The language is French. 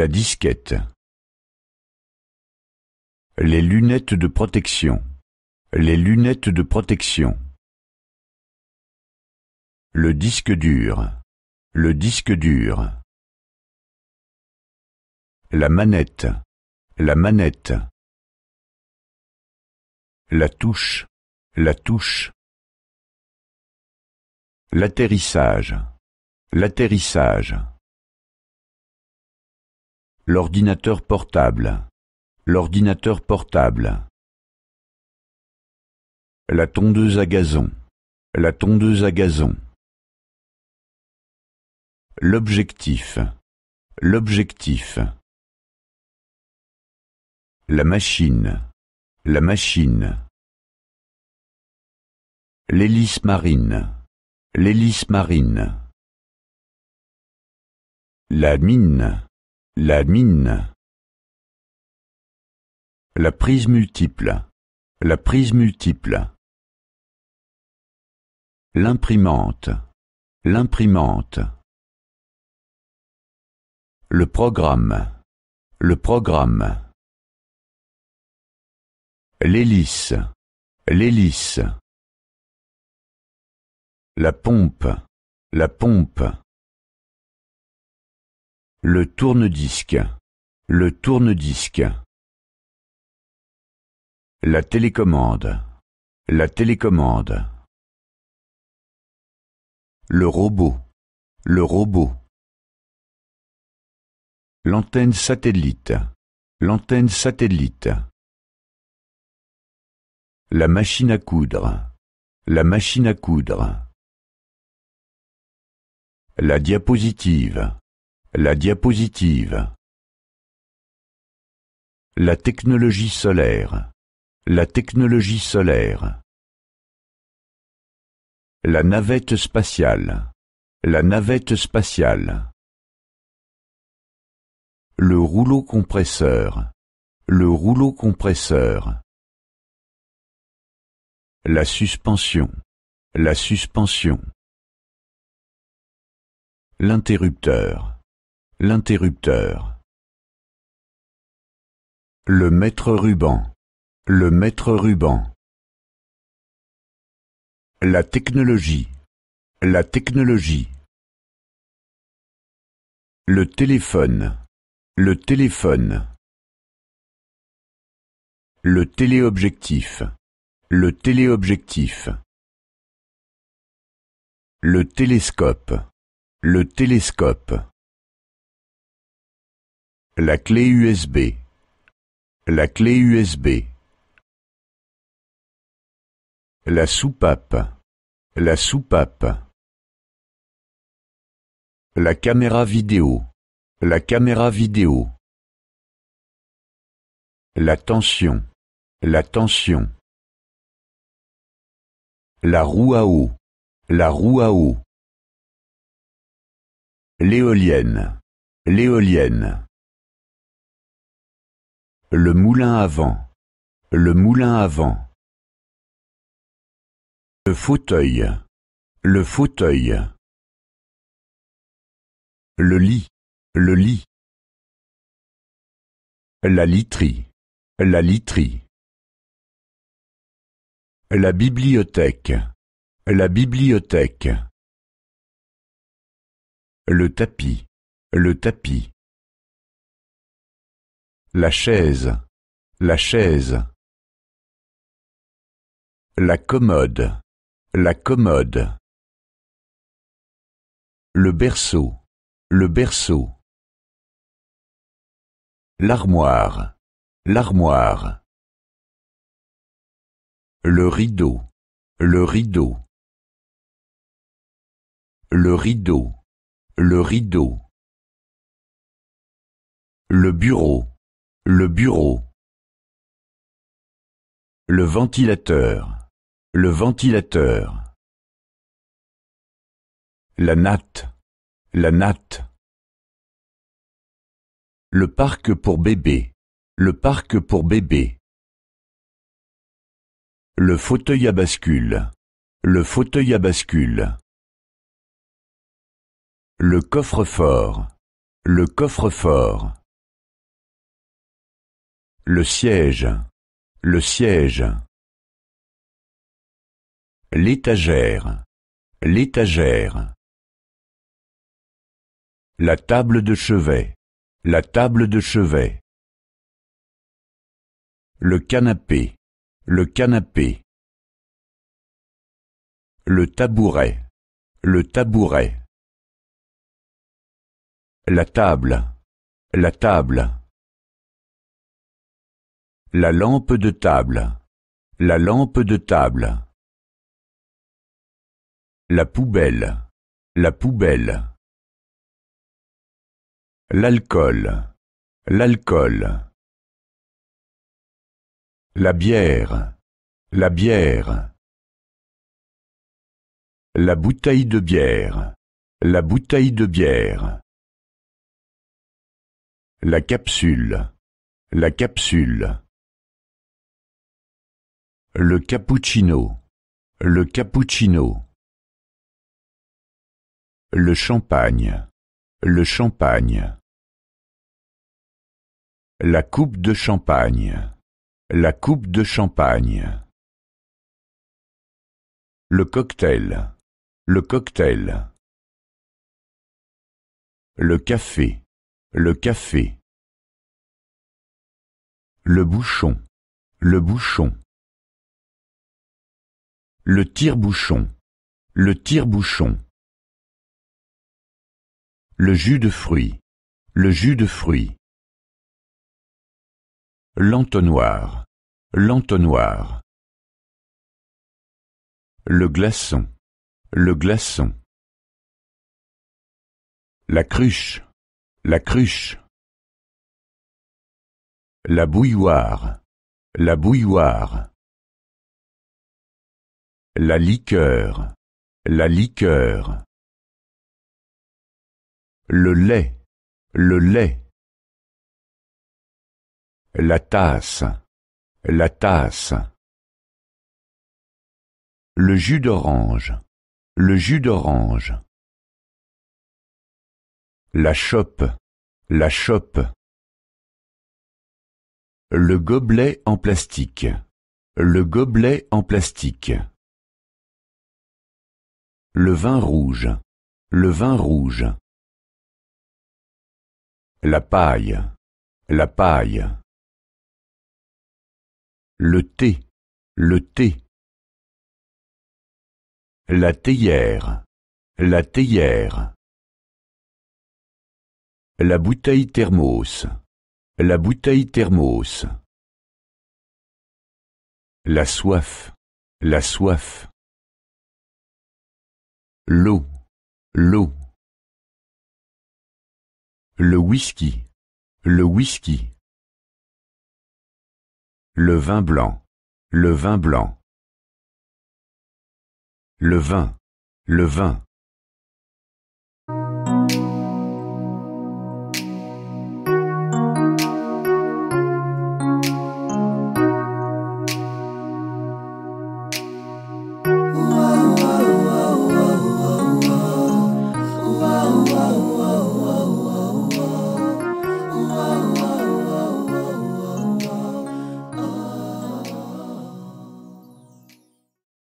La disquette. Les lunettes de protection. Les lunettes de protection. Le disque dur. Le disque dur. La manette. La manette. La touche. La touche. L'atterrissage. L'atterrissage. L'ordinateur portable L'ordinateur portable La tondeuse à gazon La tondeuse à gazon L'objectif L'objectif La machine La machine L'hélice marine L'hélice marine La mine la mine. La prise multiple. La prise multiple. L'imprimante. L'imprimante. Le programme. Le programme. L'hélice. L'hélice. La pompe. La pompe. Le tourne-disque Le tourne-disque La télécommande La télécommande Le robot Le robot L'antenne satellite L'antenne satellite La machine à coudre La machine à coudre La diapositive la diapositive. La technologie solaire. La technologie solaire. La navette spatiale. La navette spatiale. Le rouleau compresseur. Le rouleau compresseur. La suspension. La suspension. L'interrupteur. L'interrupteur. Le maître ruban. Le maître ruban. La technologie. La technologie. Le téléphone. Le téléphone. Le téléobjectif. Le téléobjectif. Le télescope. Le télescope. La clé USB. La clé USB. La soupape. La soupape. La caméra vidéo. La caméra vidéo. La tension. La tension. La roue à eau. La roue à eau. L'éolienne. L'éolienne. Le moulin à vent Le moulin à vent Le fauteuil Le fauteuil Le lit Le lit La literie La literie La bibliothèque La bibliothèque Le tapis Le tapis la chaise. La chaise. La commode. La commode. Le berceau. Le berceau. L'armoire. L'armoire. Le rideau. Le rideau. Le rideau. Le rideau. Le bureau. Le bureau. Le ventilateur. Le ventilateur. La natte. La natte. Le parc pour bébé. Le parc pour bébé. Le fauteuil à bascule. Le fauteuil à bascule. Le coffre-fort. Le coffre-fort. Le siège. Le siège. L'étagère. L'étagère. La table de chevet. La table de chevet. Le canapé. Le canapé. Le tabouret. Le tabouret. La table. La table. La lampe de table. La lampe de table. La poubelle. La poubelle. L'alcool. L'alcool. La bière. La bière. La bouteille de bière. La bouteille de bière. La capsule. La capsule. Le cappuccino Le cappuccino Le champagne Le champagne La coupe de champagne La coupe de champagne Le cocktail Le cocktail Le café Le café Le bouchon Le bouchon le tire-bouchon Le tire-bouchon Le jus de fruit, Le jus de fruit, L'entonnoir L'entonnoir Le glaçon Le glaçon La cruche La cruche La bouilloire La bouilloire la liqueur. La liqueur. Le lait. Le lait. La tasse. La tasse. Le jus d'orange. Le jus d'orange. La chope. La chope. Le gobelet en plastique. Le gobelet en plastique. Le vin rouge. Le vin rouge. La paille. La paille. Le thé. Le thé. La théière. La théière. La bouteille thermos. La bouteille thermos. La soif. La soif. L'eau, l'eau. Le whisky, le whisky. Le vin blanc, le vin blanc. Le vin, le vin.